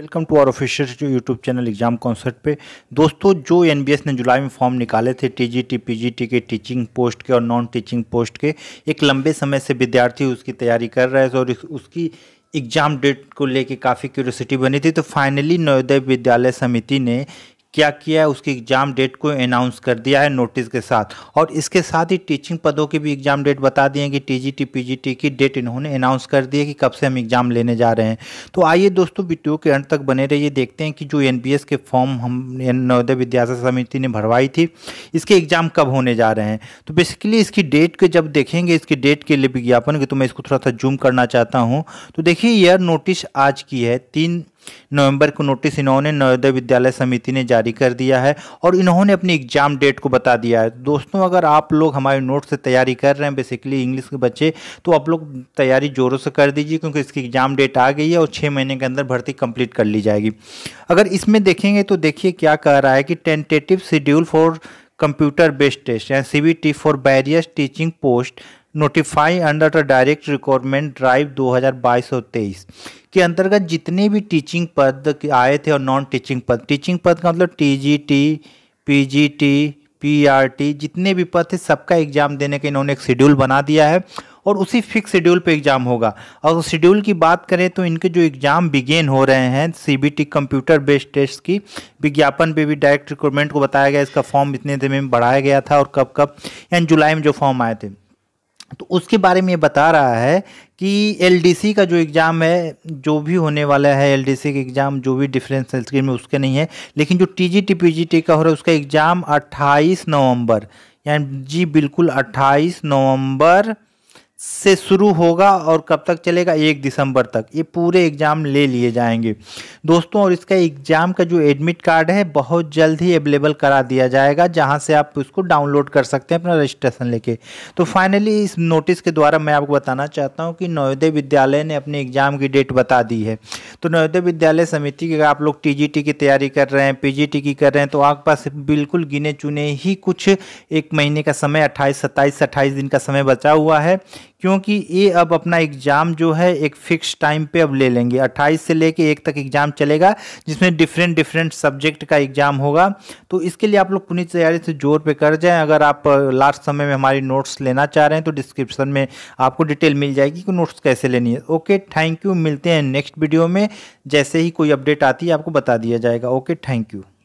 welcome to our official YouTube channel exam concert पे दोस्तों जो एन ने जुलाई में फॉर्म निकाले थे टीजीटी पीजीटी के टीचिंग पोस्ट के और नॉन टीचिंग पोस्ट के एक लंबे समय से विद्यार्थी उसकी तैयारी कर रहे थे और उसकी एग्जाम डेट को लेके काफ़ी क्यूरोसिटी बनी थी तो फाइनली नवोदय विद्यालय समिति ने क्या किया है उसकी एग्ज़ाम डेट को अनाउंस कर दिया है नोटिस के साथ और इसके साथ ही टीचिंग पदों की भी एग्ज़ाम डेट बता दिए कि टी जी की डेट इन्होंने अनाउंस कर दी है कि कब से हम एग्ज़ाम लेने जा रहे हैं तो आइए दोस्तों वीडियो के अंत तक बने रहिए देखते हैं कि जो एन के फॉर्म हम नवोदय विद्यालय समिति ने भरवाई थी इसके एग्ज़ाम कब होने जा रहे हैं तो बेसिकली इसकी डेट के जब देखेंगे इसकी डेट के लिए विज्ञापन के तो मैं इसको थोड़ा सा जूम करना चाहता हूँ तो देखिए यह नोटिस आज की है तीन नवंबर को नोटिस इन्होंने नवोदय विद्यालय समिति ने जारी कर दिया है और इन्होंने अपनी एग्जाम डेट को बता दिया है दोस्तों अगर आप लोग हमारे नोट से तैयारी कर रहे हैं बेसिकली इंग्लिश के बच्चे तो आप लोग तैयारी ज़ोरों से कर दीजिए क्योंकि इसकी एग्ज़ाम डेट आ गई है और छः महीने के अंदर भर्ती कंप्लीट कर ली जाएगी अगर इसमें देखेंगे तो देखिए क्या कह रहा है कि tentative schedule for computer based test and C B T for various teaching post notify under the direct requirement drive 2022 और तेईस के अंतर्गत जितने भी टीचिंग पद आए थे और नॉन टीचिंग पद टीचिंग पद का मतलब T G T P G T PRT e जितने भी पद थे सबका एग्ज़ाम देने का इन्होंने एक शेड्यूल बना दिया है और उसी फिक्स शेड्यूल पे एग्ज़ाम होगा और शेड्यूल की बात करें तो इनके जो एग्ज़ाम बिगेन हो रहे हैं सीबीटी कंप्यूटर बेस्ड टेस्ट की विज्ञापन पे भी डायरेक्ट रिक्रूटमेंट को बताया गया इसका फॉर्म इतने दिन में बढ़ाया गया था और कब कब यानी जुलाई में जो फॉर्म आए थे तो उसके बारे में ये बता रहा है कि एलडीसी का जो एग्ज़ाम है जो भी होने वाला है एलडीसी का एग्ज़ाम जो भी डिफरेंस हेल्थ केयर में उसके नहीं है लेकिन जो जी टी का हो रहा है उसका एग्ज़ाम 28 नवंबर यानी जी बिल्कुल 28 नवंबर से शुरू होगा और कब तक चलेगा एक दिसंबर तक ये पूरे एग्ज़ाम ले लिए जाएंगे दोस्तों और इसका एग्ज़ाम का जो एडमिट कार्ड है बहुत जल्द ही अवेलेबल करा दिया जाएगा जहाँ से आप उसको डाउनलोड कर सकते हैं अपना रजिस्ट्रेशन लेके तो फाइनली इस नोटिस के द्वारा मैं आपको बताना चाहता हूँ कि नवोदय विद्यालय ने अपने एग्ज़ाम की डेट बता दी है तो नवोदय विद्यालय समिति की आप लोग टी की तैयारी कर रहे हैं पी की कर रहे हैं तो आपके पास बिल्कुल गिने चुने ही कुछ एक महीने का समय अट्ठाईस सत्ताईस अट्ठाईस दिन का समय बचा हुआ है क्योंकि ये अब अपना एग्ज़ाम जो है एक फ़िक्स टाइम पे अब ले लेंगे 28 से लेके एक तक एग्ज़ाम चलेगा जिसमें डिफरेंट डिफरेंट सब्जेक्ट का एग्जाम होगा तो इसके लिए आप लोग पूरी तैयारी से जोर पे कर जाएं अगर आप लास्ट समय में हमारी नोट्स लेना चाह रहे हैं तो डिस्क्रिप्शन में आपको डिटेल मिल जाएगी कि नोट्स कैसे लेनी है ओके थैंक यू मिलते हैं नेक्स्ट वीडियो में जैसे ही कोई अपडेट आती है आपको बता दिया जाएगा ओके थैंक यू